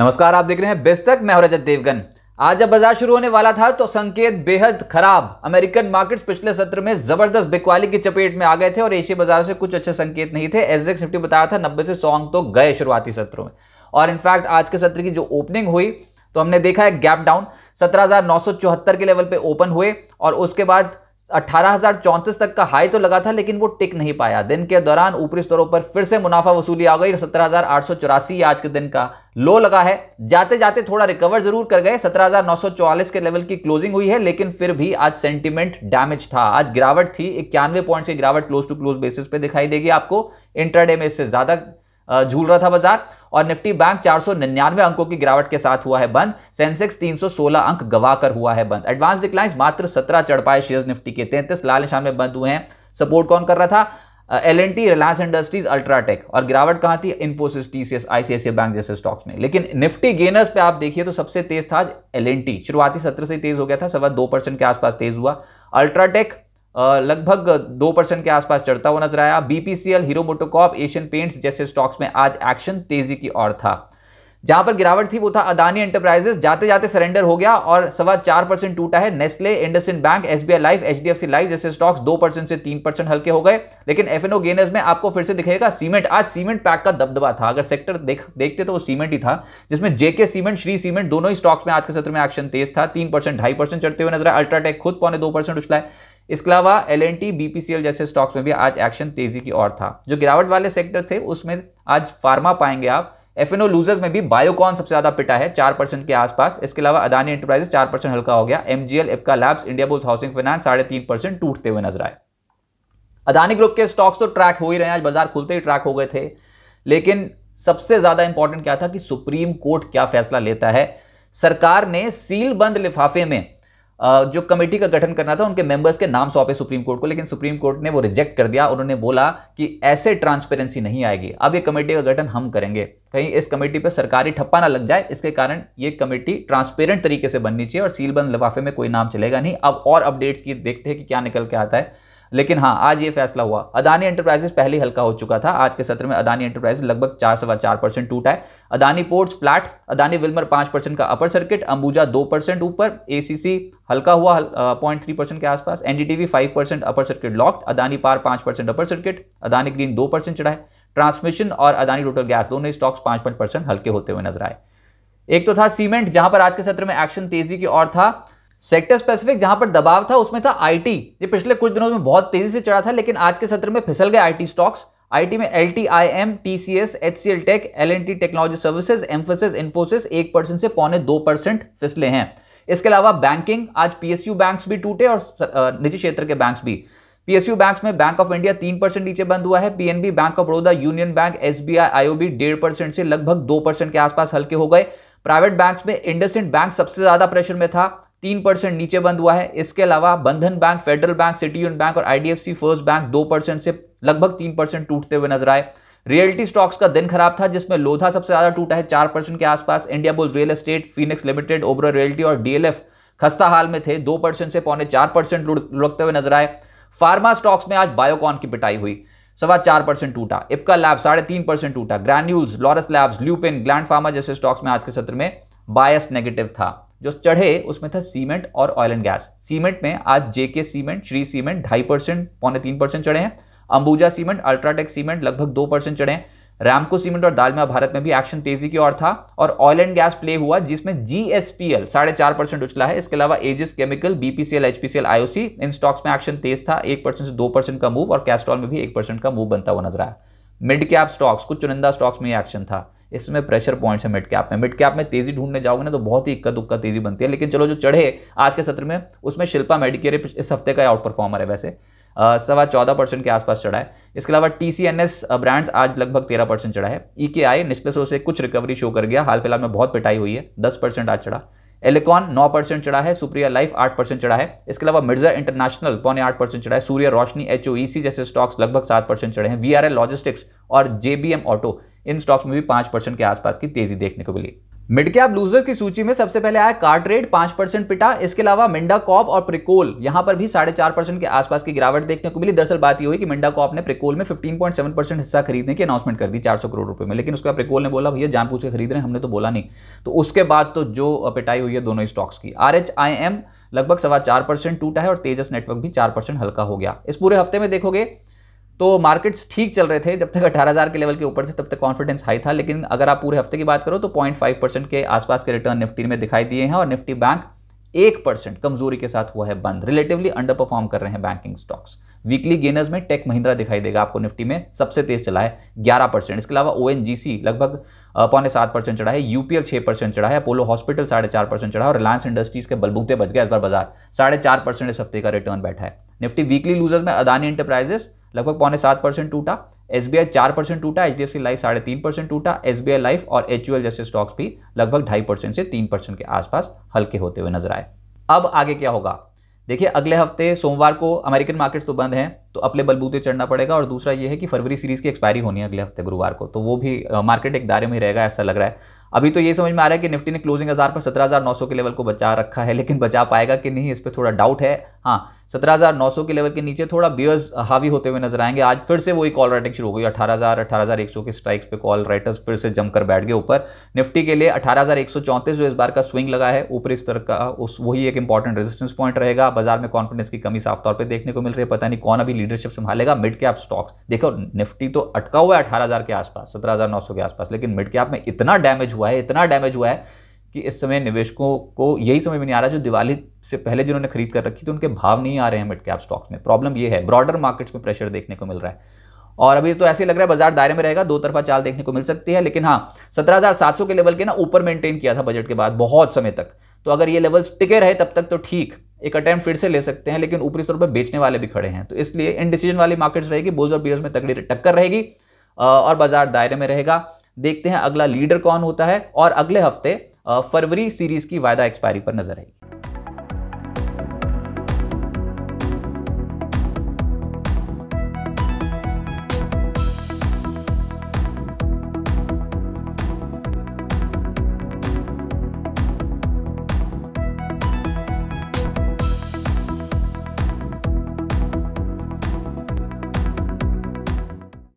नमस्कार आप देख रहे हैं बेस्तक मैं रजत देवगन आज जब बाजार शुरू होने वाला था तो संकेत बेहद खराब अमेरिकन मार्केट्स पिछले सत्र में जबरदस्त बिकवाली की चपेट में आ गए थे और एशिया बाजार से कुछ अच्छे संकेत नहीं थे एसडेक्स निफ्टी बताया था नब्बे से सौ तो गए शुरुआती सत्रों में और इनफैक्ट आज के सत्र की जो ओपनिंग हुई तो हमने देखा है गैप डाउन सत्रह के लेवल पे ओपन हुए और उसके बाद अट्ठारह तक का हाई तो लगा था लेकिन वो टिक नहीं पाया दिन के दौरान ऊपरी स्तरों पर फिर से मुनाफा वसूली आ गई सत्रह आज के दिन का लो लगा है जाते जाते थोड़ा रिकवर जरूर कर गए 17,944 के लेवल की क्लोजिंग हुई है लेकिन फिर भी आज सेंटिमेंट डैमेज था आज गिरावट थी इक्यानवे पॉइंट की गिरावट क्लोज टू क्लोज बेसिस पे दिखाई देगी आपको इंटरडे में इससे ज़्यादा झूल रहा था बाजार और निफ्टी बैंक 499 अंकों की गिरावट के साथ हुआ है बंद सेंसेक्स 316 अंक गवाकर हुआ है बंद एडवांस डिक्लाइंस मात्र 17 चढ़ पाए शेयर्स निफ्टी के 33 लाल निशान में बंद हुए हैं सपोर्ट कौन कर रहा था L N T Reliance Industries UltraTech और गिरावट कहां थी इन्फोसिस टीसीएस आईसीआईसी बैंक जैसे स्टॉक्स में लेकिन निफ्टी गेनर्स पे आप देखिए तो सबसे तेज था एल एन टी शुरुआती सत्र से तेज हो गया था सवा दो परसेंट के आसपास तेज हुआ अल्ट्राटेक लगभग दो परसेंट के आसपास चढ़ता हुआ नजर आया BPCL Hero MotoCorp Asian Paints जैसे स्टॉक्स में आज एक्शन तेजी की ओर था जहां पर गिरावट थी वो था अदानी एंटरप्राइजेस जाते जाते सरेंडर हो गया और सवा चार परसेंट टूटा है Nestle IndusInd bank SBI life HDFC life जैसे स्टॉक्स दो परसेंट से तीन परसेंट हल्के हो गए लेकिन एफएनओ गेनर्स में आपको फिर से दिखेगा सीमेंट आज सीमेंट पैक का दबदबा था अगर सेक्टर देख देखते तो वो सीमेंट ही था जिसमें जेके सीमेंट श्री सीमेंट दोनों ही स्टॉक्स में आज के सत्र में एक्शन तेज था तीन परसेंट ढाई परसेंट चढ़ते हुए नजर आया अल्ट्राटेक खुद पौने दो परसेंट उछला है इसके अलावा एल एन टी बीपीसीएल जैसे स्टॉक्स में भी आज एक्शन तेजी की ओर था जो गिरावट वाले सेक्टर थे उसमें आज फार्मा पाएंगे आप एफ एन ओ लूजर्स में भी बायोकॉन सबसे ज्यादा पिटा है चार परसेंट के आसपास इसके अलावा अदानी एंटरप्राइजेस चार परसेंट हल्का हो गया M G L Ipca labs India bulls housing finance साढ़े तीन परसेंट टूटते हुए नजर आए अदानी ग्रुप के स्टॉक्स तो ट्रैक हो ही रहे हैं आज बाजार खुलते ही ट्रैक हो गए थे लेकिन सबसे ज्यादा इंपॉर्टेंट क्या था कि सुप्रीम कोर्ट क्या फैसला लेता है सरकार ने सील बंद लिफाफे में जो कमेटी का गठन करना था उनके मेंबर्स के नाम सौंपे सुप्रीम कोर्ट को लेकिन सुप्रीम कोर्ट ने वो रिजेक्ट कर दिया उन्होंने बोला कि ऐसे ट्रांसपेरेंसी नहीं आएगी अब ये कमेटी का गठन हम करेंगे कहीं इस कमेटी पर सरकारी ठप्पा ना लग जाए इसके कारण ये कमेटी ट्रांसपेरेंट तरीके से बननी चाहिए और सीलबंद लिफाफे में कोई नाम चलेगा नहीं अब और अपडेट्स की देखते हैं कि क्या निकल के आता है लेकिन हाँ आज ये फैसला हुआ अदानी एंटरप्राइजेस पहले ही हल्का हो चुका था आज के सत्र में अदानी एंटरप्राइजेस लगभग चार सवा चार परसेंट टूटा है Adani ports flat Adani Wilmar पाँच परसेंट का अपर सर्किट अंबुजा दो परसेंट ऊपर एसीसी हल्का हुआ पॉइंट थ्री परसेंट के आसपास NDTV five percent upper circuit locked Adani power पाँच percent upper circuit Adani green दो परसेंट चढ़ा है ट्रांसमिशन और अदानी टोटल गैस दोनों स्टॉक्स पाँच पाँच परसेंट हल्के होते हुए नजर आए एक तो था सीमेंट जहां पर आज के सत्र में एक्शन तेजी की ओर था सेक्टर स्पेसिफिक जहां पर दबाव था उसमें था आईटी ये पिछले कुछ दिनों में बहुत तेजी से चढ़ा था लेकिन आज के सत्र में फिसल गए आईटी स्टॉक्स आईटी में L T I M T C S H C L tech L N T technology services Mphasis Infosys एक परसेंट से पौने दो परसेंट फिसले हैं इसके अलावा बैंकिंग आज पीएसयू बैंक्स भी टूटे और निजी क्षेत्र के बैंक्स भी पीएसयू बैंक्स में बैंक ऑफ इंडिया तीन परसेंट नीचे बंद हुआ है PNB bank of Baroda union bank SBI IOB डेढ़ परसेंट से लगभग दो परसेंट के आसपास हल्के हो गए प्राइवेट बैंक्स में इंडसेंट बैंक सबसे ज्यादा प्रेशर में था तीन परसेंट नीचे बंद हुआ है इसके अलावा Bandhan bank federal bank city union bank और आईडीएफसी फर्स्ट बैंक दो परसेंट से लगभग तीन परसेंट टूटते हुए नजर आए रियल्टी स्टॉक्स का दिन खराब था जिसमें लोधा सबसे ज्यादा टूटा है चार परसेंट के आसपास India bulls real estate Phoenix limited Oberoi realty और डीएलएफ खस्ता हाल में थे दो परसेंट से पौने चार परसेंट लुढ़कते हुए नजर आए फार्मा स्टॉक्स में आज बायोकॉन की पिटाई हुई सवा चार परसेंट टूटा इपका लैब साढ़े तीन परसेंट टूटा Granules Laurus labs Lupin Gland pharma जैसे स्टॉक्स में आज के सत्र में बायस नेगेटिव था जो चढ़े उसमें था सीमेंट और ऑयल एंड गैस सीमेंट में आज जेके सीमेंट श्री सीमेंट ढाई परसेंट पौने तीन परसेंट चढ़े हैं अंबुजा सीमेंट अल्ट्राटेक सीमेंट लगभग दो परसेंट चढ़े हैं रैमको सीमेंट और दालमा भारत में भी एक्शन तेजी की ओर था और ऑयल एंड गैस प्ले हुआ जिसमें जीएसपीएल साढ़े चार परसेंट उछला है इसके अलावा Aegis chemical BPCL HPCL IOC इन स्टॉक्स में एक्शन तेज था एक परसेंट से दो परसेंट का मूव और कैस्ट्रॉल में भी एक परसेंट का मूव बनता हुआ नजर आया मिड कैप स्टॉक्स कुछ चुनिंदा स्टॉक्स में एक्शन था इसमें प्रेशर पॉइंट्स है मिड कैप में मिड कैप में तेजी ढूंढने जाओगे ना तो बहुत ही इक्का दुक्का तेजी बनती है लेकिन चलो जो चढ़े आज के सत्र में उसमें शिल्पा मेडिकेयर इस हफ्ते का आउट परफॉर्मर है वैसे सवा चौदह परसेंट के आसपास चढ़ा है इसके अलावा T C N S brands आज लगभग तेरह परसेंट चढ़ा है ई के आई निचले से कुछ रिकवरी शो कर गया हाल फिलहाल में बहुत पिटाई हुई है दस परसेंट आज चढ़ा एलेकॉन नौ परसेंट चढ़ा है सुप्रिया लाइफ आठ परसेंट चढ़ा है इसके अलावा मिर्जा इंटरनेशनल पौने आठ परसेंट चढ़ा है सूर्य रोशनी एच जैसे स्टॉक्स लगभग सात परसेंट चढ़े हैं वी आर एल लॉजिस्टिक्स और एम ऑटो इन स्टॉक्स में भी पांच परसेंट के आसपास की तेजी देखने को मिली मिड कैप लूजर्स की सूची में सबसे पहले आया कार्टरेट पांच परसेंट पिटा इसके अलावा मिंडा कॉप और प्रिकोल यहां पर भी साढ़े चार परसेंट के आसपास की गिरावट देखने को मिली दरअसल बात यह हुई कि मिंडा कॉप ने प्रिकोल में 15.7 परसेंट हिस्सा खरीदने की अनाउंसमेंट कर दी 400 करोड़ रुपए में लेकिन उसके बाद प्रिकोल ने बोला भैया पूछ के खरीद रहे हैं हमने तो बोला नहीं तो उसके बाद तो जो पिटाई हुई है दोनों स्टॉक्स की आर लगभग सवा चार परसेंट टूटा है और तेजस नेटवर्क भी चार परसेंट हल्का हो गया इस पूरे हफ्ते में देखोगे तो मार्केट्स ठीक चल रहे थे जब तक 18,000 के लेवल के ऊपर थे तब तक कॉन्फिडेंस हाई था लेकिन अगर आप पूरे हफ्ते की बात करो तो 0.5 परसेंट के आसपास के रिटर्न निफ्टी में दिखाई दिए हैं और निफ्टी बैंक एक परसेंट कमजोरी के साथ हुआ है बंद रिलेटिवली अंडर परफॉर्म कर रहे हैं बैंकिंग स्टॉक्स वीकली गेनर्स में टेक महिंद्रा दिखाई देगा आपको निफ्टी में सबसे तेज चला है ग्यारह परसेंट इसके अलावा ओ लगभग पौने सात परसेंट चढ़ा है यूपीएल छह परसेंट चढ़ा है अपोलो हॉस्पिटल साढ़े चार परसेंट चढ़ा है और रिलायंस इंडस्ट्रीज के बलबूते बच गए इस बार बाजार साढ़े चार परसेंट इस हफ्ते का रिटर्न बैठा है निफ्टी वीकली लूजर्स में अदानी इंटरप्राइजेस लगभग पौने सात परसेंट टूटा एस बी आई चार परसेंट टूटा H D F C life साढ़े तीन परसेंट टूटा एस बी आई लाइफ और एच यू एल जैसे स्टॉक्स भी लगभग ढाई परसेंट से तीन परसेंट के आसपास हल्के होते हुए नजर आए अब आगे क्या होगा देखिए अगले हफ्ते सोमवार को अमेरिकन मार्केट्स तो बंद हैं तो अपने बलबूते चढ़ना पड़ेगा और दूसरा ये है कि फरवरी सीरीज़ की एक्सपायरी होनी है अगले हफ्ते गुरुवार को तो वो भी मार्केट एक दायरे में रहेगा ऐसा लग रहा है अभी तो ये समझ में आ रहा है कि निफ्टी ने क्लोजिंग हज़ार पर सत्रह हज़ार नौ सौ के लेवल को बचा रखा है लेकिन बचा पाएगा कि नहीं इस पर थोड़ा डाउट है हाँ सौ के लेवल के नीचे थोड़ा बियर्स हावी होते हुए नजर आएंगे आज फिर से वही कॉल राइटिंग शुरू हो गई 18,000 18,100 के स्ट्राइक्स पे कॉल राइटर्स फिर से जमकर बैठ गए ऊपर निफ्टी के लिए 18,134 जो इस बार का स्विंग लगा है ऊपर इस तरह का उस वही एक इंपॉर्टेंट रेजिस्टेंस पॉइंट रहेगा बाजार में कॉन्फिडेंस की कमी साफ तौर पर देखने को मिल रही है पता नहीं कौन अभी लीडरशिप संभालेगा मिड कैप स्टॉक्स देखो निफ्टी तो अटका हुआ है अठारह के आसपास सत्रह के आसपास लेकिन मिड कैप में इतना डैमेज हुआ है इतना डैमेज हुआ है कि इस समय निवेशकों को यही समय में नहीं आ रहा जो दिवाली से पहले जिन्होंने खरीद कर रखी थी उनके भाव नहीं आ रहे हैं मिड कैप स्टॉक्स में प्रॉब्लम ये है ब्रॉडर मार्केट्स में प्रेशर देखने को मिल रहा है और अभी तो ऐसे लग रहा है बाजार दायरे में रहेगा दो तरफा चाल देखने को मिल सकती है लेकिन हाँ सत्रह के लेवल के ना ऊपर मेंटेन किया था बजट के बाद बहुत समय तक तो अगर ये लेवल्स टिके रहे तब तक तो ठीक एक अटैम्प फिर से ले सकते हैं लेकिन ऊपरी स्तर पर बेचने वाले भी खड़े हैं तो इसलिए इनडिसीजन वाली मार्केट्स रहेगी बोल्स और बियर्स में तगड़ी टक्कर रहेगी और बाजार दायरे में रहेगा देखते हैं अगला लीडर कौन होता है और अगले हफ्ते फरवरी सीरीज की वायदा एक्सपायरी पर नजर आएगी